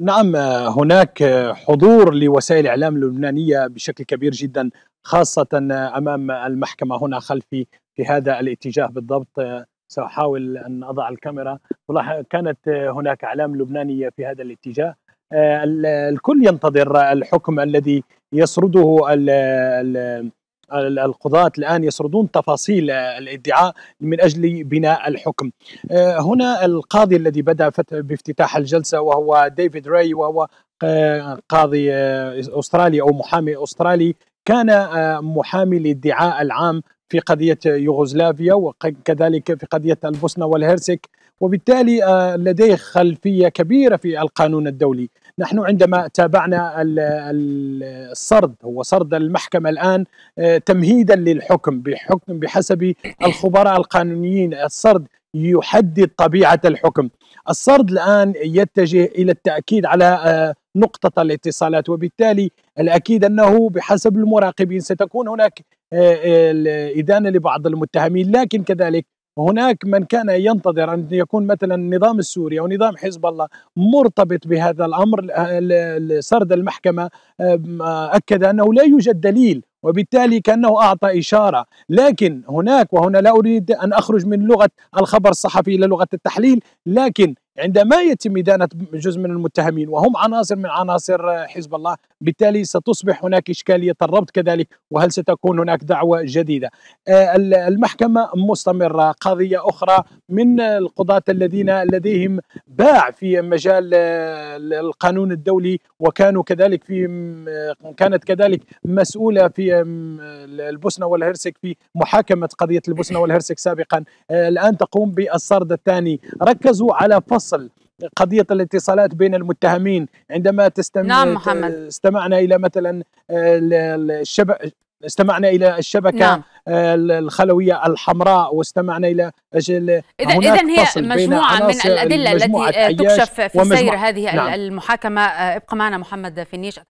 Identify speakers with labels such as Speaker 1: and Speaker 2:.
Speaker 1: نعم آه، هناك آه، حضور لوسائل الاعلام اللبنانيه بشكل كبير جدا خاصه آه، امام المحكمه هنا خلفي في هذا الاتجاه بالضبط ساحاول ان اضع الكاميرا كانت هناك اعلام لبنانيه في هذا الاتجاه الكل ينتظر الحكم الذي يسرده القضاة الآن يسردون تفاصيل الادعاء من أجل بناء الحكم آه، هنا القاضي الذي بدأ بافتتاح الجلسة وهو ديفيد راي وهو قاضي آه، أسترالي أو محامي أسترالي كان آه، محامي الادعاء العام في قضية يوغوسلافيا وكذلك في قضية البوسنة والهرسك وبالتالي آه، لديه خلفية كبيرة في القانون الدولي نحن عندما تابعنا السرد هو سرد المحكمة الآن آه، تمهيدا للحكم بحكم بحسب الخبراء القانونيين السرد يحدد طبيعة الحكم السرد الآن يتجه إلى التأكيد على آه، نقطة الاتصالات وبالتالي الأكيد أنه بحسب المراقبين ستكون هناك إدانة لبعض المتهمين لكن كذلك هناك من كان ينتظر أن يكون مثلا النظام السوري أو نظام حزب الله مرتبط بهذا الأمر سرد المحكمة أكد أنه لا يوجد دليل وبالتالي كانه اعطى اشاره، لكن هناك وهنا لا اريد ان اخرج من لغه الخبر الصحفي الى لغه التحليل، لكن عندما يتم إدانة جزء من المتهمين وهم عناصر من عناصر حزب الله بالتالي ستصبح هناك إشكالية الربط كذلك وهل ستكون هناك دعوة جديدة آه، المحكمة مستمرة قضية أخرى من القضاة الذين لديهم باع في مجال آه، القانون الدولي وكانوا كذلك في آه، كانت كذلك مسؤولة في البوسنة والهرسك في محاكمة قضية البوسنة والهرسك سابقا الآن تقوم بالسرد الثاني ركزوا على فصل الوصل قضية الاتصالات بين المتهمين عندما تستمع نعم محمد. استمعنا إلى مثلا آه، الشبكة استمعنا الى الشبكه نعم. آه، الخلويه الحمراء واستمعنا الى اذا اذا هي مجموعه من الادله التي تكشف في سير هذه نعم. المحاكمه آه، ابقى معنا محمد فينيش